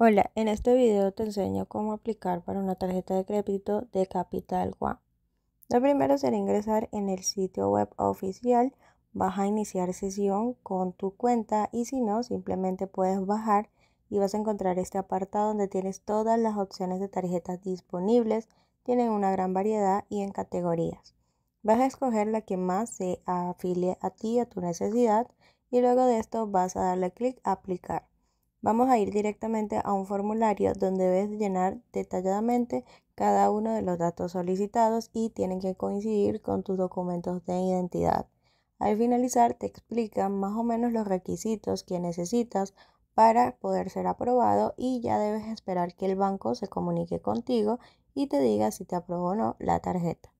Hola, en este video te enseño cómo aplicar para una tarjeta de crédito de Capital One. Lo primero será ingresar en el sitio web oficial, vas a iniciar sesión con tu cuenta y si no, simplemente puedes bajar y vas a encontrar este apartado donde tienes todas las opciones de tarjetas disponibles, tienen una gran variedad y en categorías. Vas a escoger la que más se afilie a ti, a tu necesidad y luego de esto vas a darle clic a aplicar. Vamos a ir directamente a un formulario donde debes llenar detalladamente cada uno de los datos solicitados y tienen que coincidir con tus documentos de identidad. Al finalizar te explican más o menos los requisitos que necesitas para poder ser aprobado y ya debes esperar que el banco se comunique contigo y te diga si te aprobó o no la tarjeta.